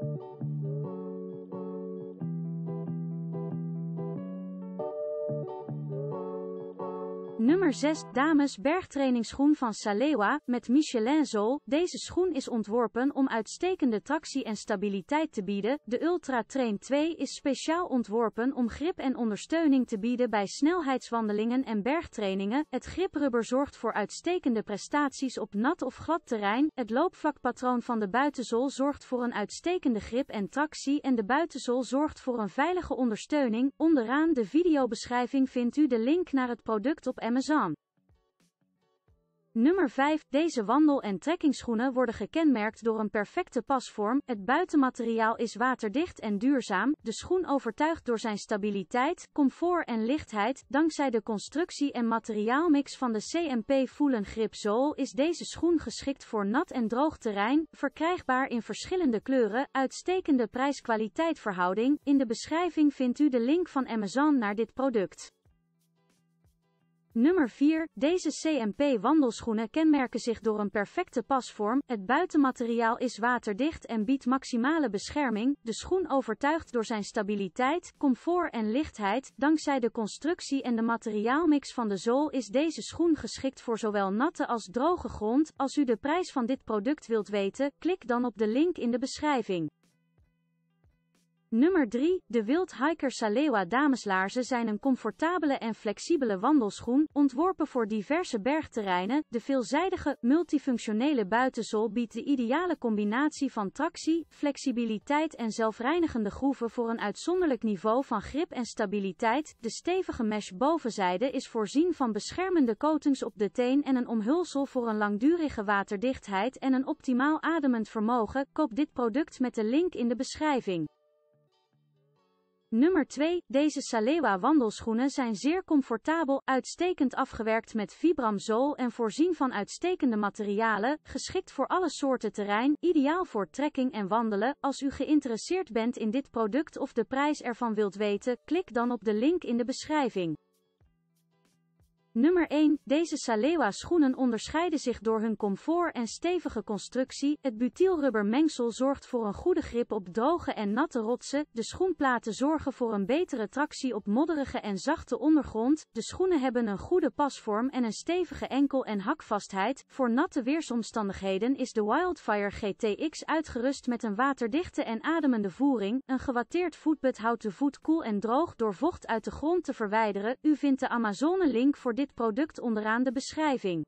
thank you Nummer 6 Dames bergtrainingsschoen van Salewa met Michelin zool. Deze schoen is ontworpen om uitstekende tractie en stabiliteit te bieden. De Ultra Train 2 is speciaal ontworpen om grip en ondersteuning te bieden bij snelheidswandelingen en bergtrainingen. Het griprubber zorgt voor uitstekende prestaties op nat of glad terrein. Het loopvlakpatroon van de buitenzol zorgt voor een uitstekende grip en tractie en de buitenzol zorgt voor een veilige ondersteuning. Onderaan de videobeschrijving vindt u de link naar het product op Amazon. Nummer 5. Deze wandel- en trekkingsschoenen worden gekenmerkt door een perfecte pasvorm. Het buitenmateriaal is waterdicht en duurzaam. De schoen overtuigt door zijn stabiliteit, comfort en lichtheid. Dankzij de constructie en materiaalmix van de CMP Voelen Grip Zool is deze schoen geschikt voor nat en droog terrein. Verkrijgbaar in verschillende kleuren. Uitstekende prijs-kwaliteit verhouding. In de beschrijving vindt u de link van Amazon naar dit product. Nummer 4. Deze CMP-wandelschoenen kenmerken zich door een perfecte pasvorm, het buitenmateriaal is waterdicht en biedt maximale bescherming, de schoen overtuigt door zijn stabiliteit, comfort en lichtheid, dankzij de constructie en de materiaalmix van de zool is deze schoen geschikt voor zowel natte als droge grond, als u de prijs van dit product wilt weten, klik dan op de link in de beschrijving. Nummer 3. De Wild Hiker Salewa dameslaarzen zijn een comfortabele en flexibele wandelschoen, ontworpen voor diverse bergterreinen. De veelzijdige, multifunctionele buitensol biedt de ideale combinatie van tractie, flexibiliteit en zelfreinigende groeven voor een uitzonderlijk niveau van grip en stabiliteit. De stevige mesh bovenzijde is voorzien van beschermende coatings op de teen en een omhulsel voor een langdurige waterdichtheid en een optimaal ademend vermogen. Koop dit product met de link in de beschrijving. Nummer 2. Deze Salewa wandelschoenen zijn zeer comfortabel, uitstekend afgewerkt met zool en voorzien van uitstekende materialen, geschikt voor alle soorten terrein, ideaal voor trekking en wandelen. Als u geïnteresseerd bent in dit product of de prijs ervan wilt weten, klik dan op de link in de beschrijving. Nummer 1. Deze Salewa schoenen onderscheiden zich door hun comfort en stevige constructie. Het butylrubber mengsel zorgt voor een goede grip op droge en natte rotsen. De schoenplaten zorgen voor een betere tractie op modderige en zachte ondergrond. De schoenen hebben een goede pasvorm en een stevige enkel- en hakvastheid. Voor natte weersomstandigheden is de Wildfire GTX uitgerust met een waterdichte en ademende voering. Een gewatteerd voetbed houdt de voet koel en droog door vocht uit de grond te verwijderen. U vindt de Amazone link voor dit product onderaan de beschrijving.